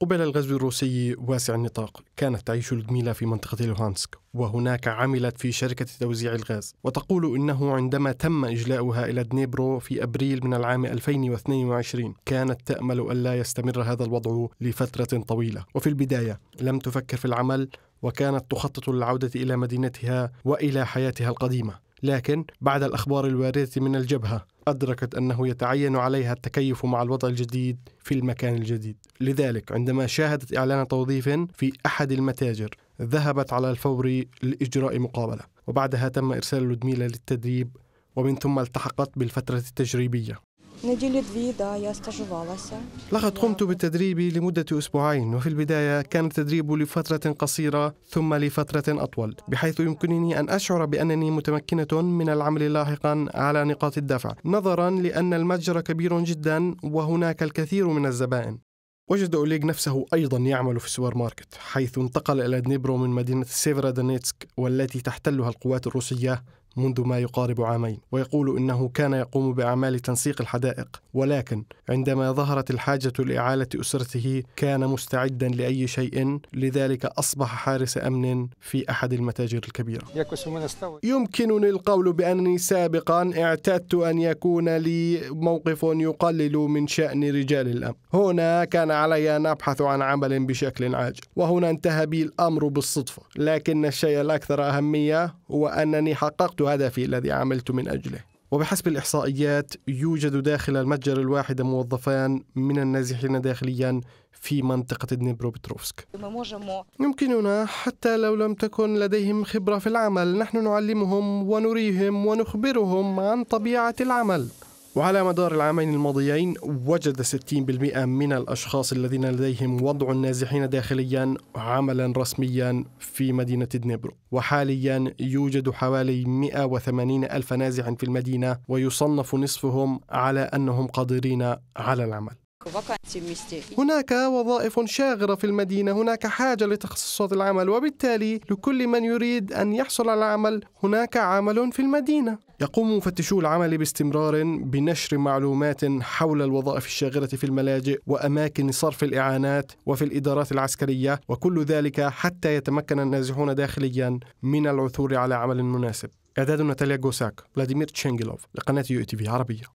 قبل الغزو الروسي واسع النطاق كانت تعيش لودميلا في منطقة لوهانسك وهناك عملت في شركة توزيع الغاز وتقول إنه عندما تم إجلاؤها إلى دنيبرو في أبريل من العام 2022 كانت تأمل ألا يستمر هذا الوضع لفترة طويلة وفي البداية لم تفكر في العمل وكانت تخطط للعودة إلى مدينتها وإلى حياتها القديمة لكن بعد الأخبار الواردة من الجبهة أدركت أنه يتعين عليها التكيف مع الوضع الجديد في المكان الجديد لذلك عندما شاهدت إعلان توظيف في أحد المتاجر ذهبت على الفور لإجراء مقابلة وبعدها تم إرسال لودميلا للتدريب ومن ثم التحقت بالفترة التجريبية لقد قمت بالتدريب لمدة أسبوعين وفي البداية كان التدريب لفترة قصيرة ثم لفترة أطول بحيث يمكنني أن أشعر بأنني متمكنة من العمل لاحقا على نقاط الدفع نظرا لأن المتجر كبير جدا وهناك الكثير من الزبائن وجد أوليغ نفسه أيضا يعمل في السوبر ماركت حيث انتقل إلى دنيبرو من مدينة سيفرادونيتسك والتي تحتلها القوات الروسية منذ ما يقارب عامين ويقول إنه كان يقوم بأعمال تنسيق الحدائق ولكن عندما ظهرت الحاجة لإعالة أسرته كان مستعدا لأي شيء لذلك أصبح حارس أمن في أحد المتاجر الكبيرة يمكنني القول بأنني سابقا اعتدت أن يكون لي موقف يقلل من شأن رجال الأمن هنا كان علي أن أبحث عن عمل بشكل عاجل وهنا انتهى بي الأمر بالصدفة لكن الشيء الأكثر أهمية هو أنني حققت هدفي الذي عملت من أجله وبحسب الإحصائيات يوجد داخل المتجر الواحد موظفان من النازحين داخليا في منطقة دنيبروبتروفسك يمكننا حتى لو لم تكن لديهم خبرة في العمل نحن نعلمهم ونريهم ونخبرهم عن طبيعة العمل وعلى مدار العامين الماضيين وجد 60% من الأشخاص الذين لديهم وضع نازحين داخليا عملا رسميا في مدينة دنيبرو وحاليا يوجد حوالي 180 ألف نازح في المدينة ويصنف نصفهم على أنهم قادرين على العمل هناك وظائف شاغرة في المدينة هناك حاجة لتخصصات العمل وبالتالي لكل من يريد أن يحصل على عمل هناك عمل في المدينة يقوم مفتشو العمل باستمرار بنشر معلومات حول الوظائف الشاغرة في الملاجئ وأماكن صرف الإعانات وفي الإدارات العسكرية وكل ذلك حتى يتمكن النازحون داخليا من العثور على عمل مناسب إعداد ناتاليا جوساك فلاديمير تشينجلوف لقناة يو تي في عربية